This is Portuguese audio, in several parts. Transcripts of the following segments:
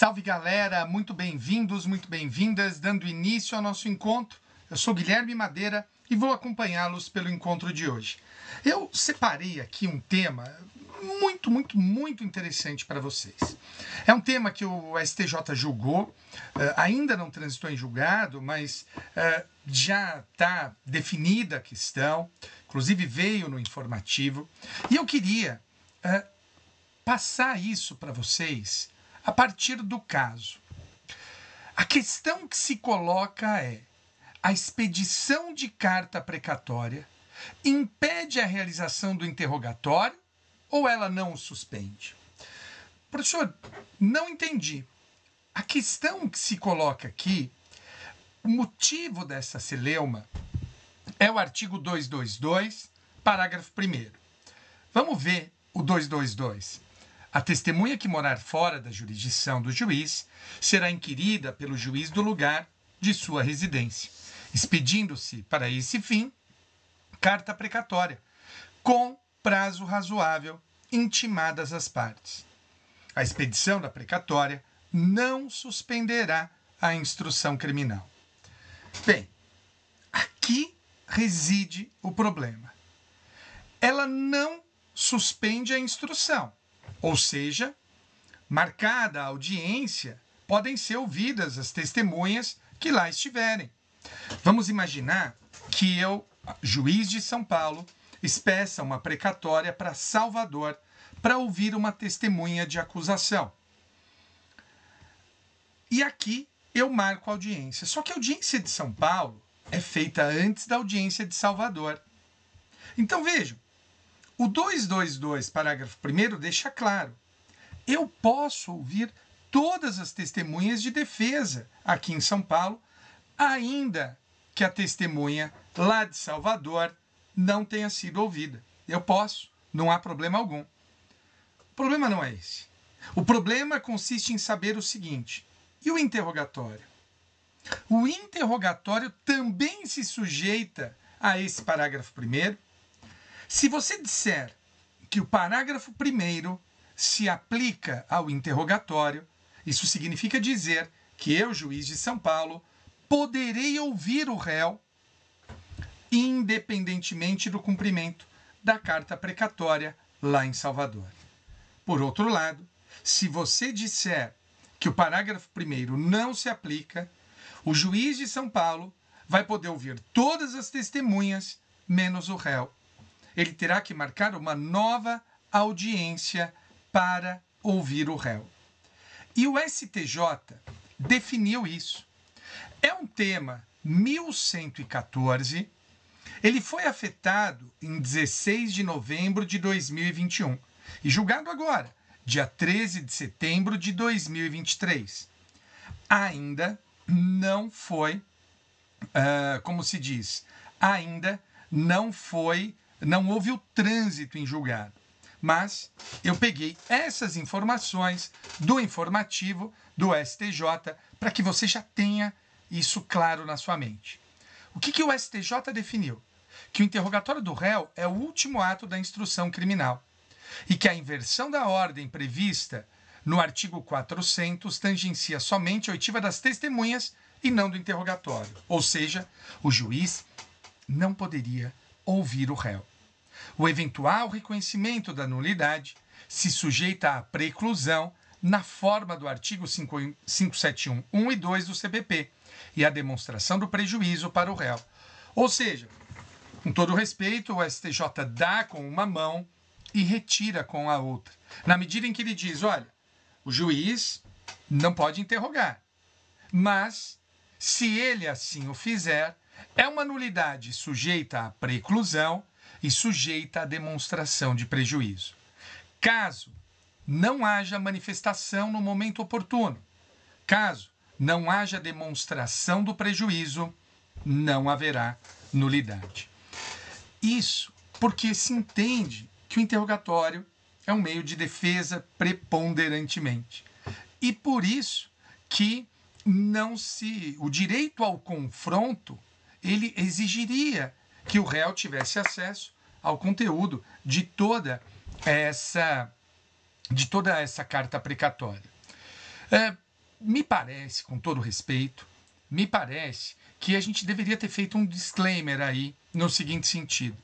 Salve galera, muito bem-vindos, muito bem-vindas, dando início ao nosso encontro. Eu sou Guilherme Madeira e vou acompanhá-los pelo encontro de hoje. Eu separei aqui um tema muito, muito, muito interessante para vocês. É um tema que o STJ julgou, eh, ainda não transitou em julgado, mas eh, já está definida a questão, inclusive veio no informativo. E eu queria eh, passar isso para vocês a partir do caso. A questão que se coloca é: a expedição de carta precatória impede a realização do interrogatório ou ela não o suspende? Professor, não entendi. A questão que se coloca aqui, o motivo dessa celeuma é o artigo 222, parágrafo 1. Vamos ver o 222. A testemunha que morar fora da jurisdição do juiz será inquirida pelo juiz do lugar de sua residência, expedindo-se, para esse fim, carta precatória, com prazo razoável, intimadas as partes. A expedição da precatória não suspenderá a instrução criminal. Bem, aqui reside o problema. Ela não suspende a instrução, ou seja, marcada a audiência, podem ser ouvidas as testemunhas que lá estiverem. Vamos imaginar que eu, juiz de São Paulo, espeça uma precatória para Salvador para ouvir uma testemunha de acusação. E aqui eu marco a audiência. Só que a audiência de São Paulo é feita antes da audiência de Salvador. Então vejam, o 222, parágrafo 1, deixa claro: eu posso ouvir todas as testemunhas de defesa aqui em São Paulo, ainda que a testemunha lá de Salvador não tenha sido ouvida. Eu posso, não há problema algum. O problema não é esse. O problema consiste em saber o seguinte: e o interrogatório? O interrogatório também se sujeita a esse parágrafo primeiro se você disser que o parágrafo primeiro se aplica ao interrogatório, isso significa dizer que eu, juiz de São Paulo, poderei ouvir o réu independentemente do cumprimento da carta precatória lá em Salvador. Por outro lado, se você disser que o parágrafo primeiro não se aplica, o juiz de São Paulo vai poder ouvir todas as testemunhas, menos o réu ele terá que marcar uma nova audiência para ouvir o réu. E o STJ definiu isso. É um tema 1114. Ele foi afetado em 16 de novembro de 2021 e julgado agora, dia 13 de setembro de 2023. Ainda não foi, uh, como se diz, ainda não foi não houve o trânsito em julgado. Mas eu peguei essas informações do informativo do STJ para que você já tenha isso claro na sua mente. O que, que o STJ definiu? Que o interrogatório do réu é o último ato da instrução criminal e que a inversão da ordem prevista no artigo 400 tangencia somente a oitiva das testemunhas e não do interrogatório. Ou seja, o juiz não poderia ouvir o réu. O eventual reconhecimento da nulidade se sujeita à preclusão na forma do artigo 571 1 e 2 do CPP e à demonstração do prejuízo para o réu. Ou seja, com todo respeito, o STJ dá com uma mão e retira com a outra. Na medida em que ele diz, olha, o juiz não pode interrogar, mas se ele assim o fizer, é uma nulidade sujeita à preclusão e sujeita à demonstração de prejuízo. Caso não haja manifestação no momento oportuno, caso não haja demonstração do prejuízo, não haverá nulidade. Isso porque se entende que o interrogatório é um meio de defesa preponderantemente. E por isso que não se o direito ao confronto ele exigiria que o réu tivesse acesso ao conteúdo de toda essa de toda essa carta precatória. É, me parece, com todo respeito, me parece que a gente deveria ter feito um disclaimer aí no seguinte sentido,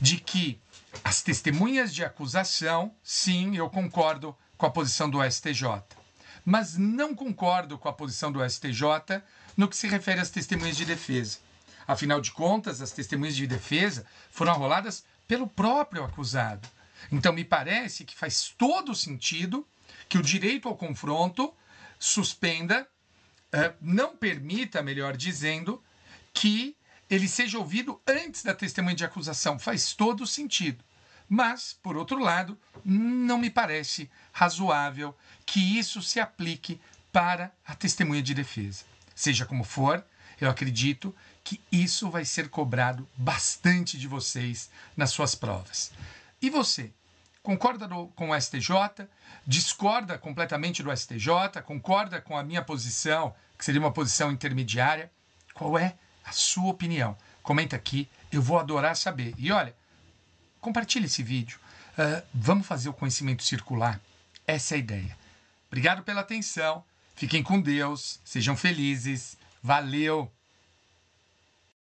de que as testemunhas de acusação, sim, eu concordo com a posição do STJ, mas não concordo com a posição do STJ no que se refere às testemunhas de defesa. Afinal de contas, as testemunhas de defesa foram arroladas pelo próprio acusado. Então, me parece que faz todo sentido que o direito ao confronto suspenda, eh, não permita, melhor dizendo, que ele seja ouvido antes da testemunha de acusação. Faz todo sentido. Mas, por outro lado, não me parece razoável que isso se aplique para a testemunha de defesa. Seja como for, eu acredito que isso vai ser cobrado bastante de vocês nas suas provas. E você? Concorda com o STJ? Discorda completamente do STJ? Concorda com a minha posição, que seria uma posição intermediária? Qual é a sua opinião? Comenta aqui, eu vou adorar saber. E olha, compartilhe esse vídeo. Uh, vamos fazer o conhecimento circular. Essa é a ideia. Obrigado pela atenção. Fiquem com Deus. Sejam felizes. Valeu!